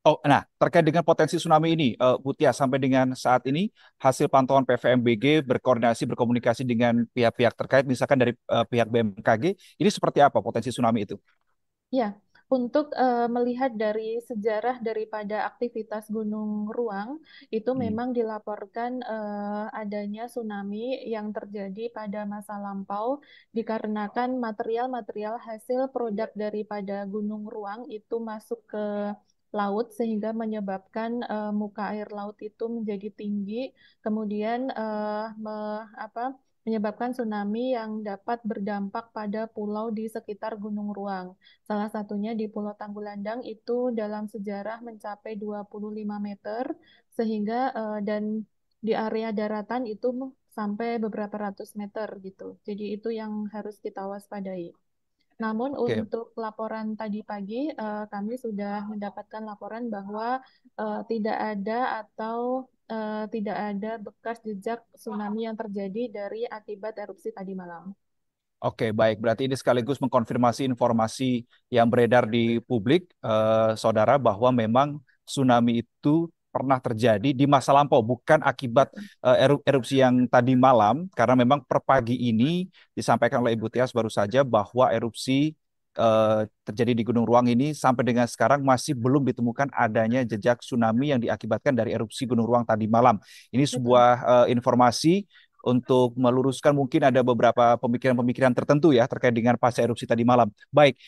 Oh, nah terkait dengan potensi tsunami ini, uh, Butia sampai dengan saat ini hasil pantauan PVMBG berkoordinasi berkomunikasi dengan pihak-pihak terkait, misalkan dari uh, pihak BMKG, ini seperti apa potensi tsunami itu? Ya, untuk uh, melihat dari sejarah daripada aktivitas Gunung Ruang itu hmm. memang dilaporkan uh, adanya tsunami yang terjadi pada masa lampau dikarenakan material-material hasil produk daripada Gunung Ruang itu masuk ke laut sehingga menyebabkan uh, muka air laut itu menjadi tinggi, kemudian uh, me, apa, menyebabkan tsunami yang dapat berdampak pada pulau di sekitar Gunung Ruang. Salah satunya di Pulau Tanggulandang itu dalam sejarah mencapai 25 meter sehingga uh, dan di area daratan itu sampai beberapa ratus meter gitu. Jadi itu yang harus kita waspadai. Namun okay. untuk laporan tadi pagi uh, kami sudah mendapatkan laporan bahwa uh, tidak ada atau uh, tidak ada bekas jejak tsunami yang terjadi dari akibat erupsi tadi malam. Oke, okay, baik. Berarti ini sekaligus mengkonfirmasi informasi yang beredar di publik, uh, saudara, bahwa memang tsunami itu pernah terjadi di masa lampau, bukan akibat uh, erupsi yang tadi malam, karena memang per pagi ini disampaikan oleh Ibu Tias baru saja bahwa erupsi uh, terjadi di Gunung Ruang ini sampai dengan sekarang masih belum ditemukan adanya jejak tsunami yang diakibatkan dari erupsi Gunung Ruang tadi malam. Ini sebuah uh, informasi untuk meluruskan mungkin ada beberapa pemikiran-pemikiran tertentu ya terkait dengan pasca erupsi tadi malam. Baik,